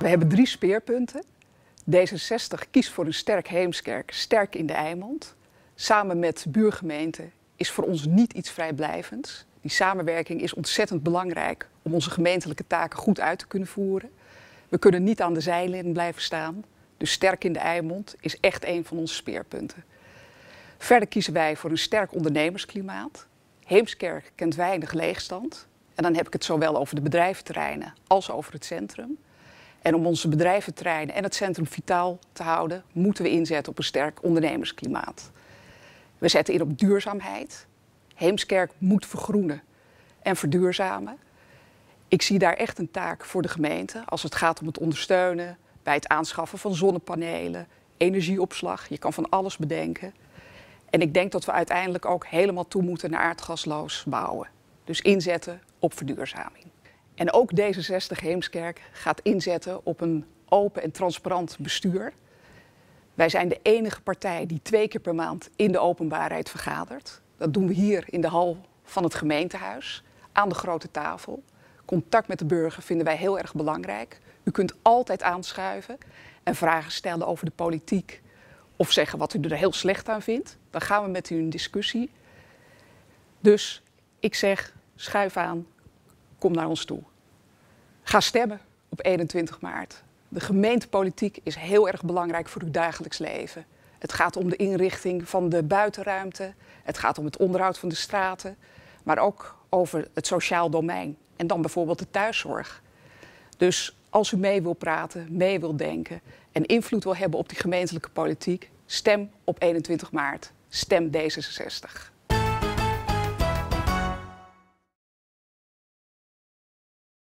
We hebben drie speerpunten. D66 kiest voor een sterk Heemskerk, sterk in de Eimond. Samen met buurgemeenten is voor ons niet iets vrijblijvends. Die samenwerking is ontzettend belangrijk om onze gemeentelijke taken goed uit te kunnen voeren. We kunnen niet aan de zijlijn blijven staan. Dus sterk in de Eimond is echt een van onze speerpunten. Verder kiezen wij voor een sterk ondernemersklimaat. Heemskerk kent weinig leegstand. En dan heb ik het zowel over de bedrijventerreinen als over het centrum. En om onze bedrijven en het centrum vitaal te houden, moeten we inzetten op een sterk ondernemersklimaat. We zetten in op duurzaamheid. Heemskerk moet vergroenen en verduurzamen. Ik zie daar echt een taak voor de gemeente als het gaat om het ondersteunen bij het aanschaffen van zonnepanelen, energieopslag. Je kan van alles bedenken. En ik denk dat we uiteindelijk ook helemaal toe moeten naar aardgasloos bouwen. Dus inzetten op verduurzaming. En ook D66 Heemskerk gaat inzetten op een open en transparant bestuur. Wij zijn de enige partij die twee keer per maand in de openbaarheid vergadert. Dat doen we hier in de hal van het gemeentehuis, aan de grote tafel. Contact met de burger vinden wij heel erg belangrijk. U kunt altijd aanschuiven en vragen stellen over de politiek. Of zeggen wat u er heel slecht aan vindt. Dan gaan we met u in discussie. Dus ik zeg, schuif aan, kom naar ons toe. Ga stemmen op 21 maart. De gemeentepolitiek is heel erg belangrijk voor uw dagelijks leven. Het gaat om de inrichting van de buitenruimte. Het gaat om het onderhoud van de straten. Maar ook over het sociaal domein. En dan bijvoorbeeld de thuiszorg. Dus als u mee wil praten, mee wil denken en invloed wil hebben op die gemeentelijke politiek, stem op 21 maart. Stem D66.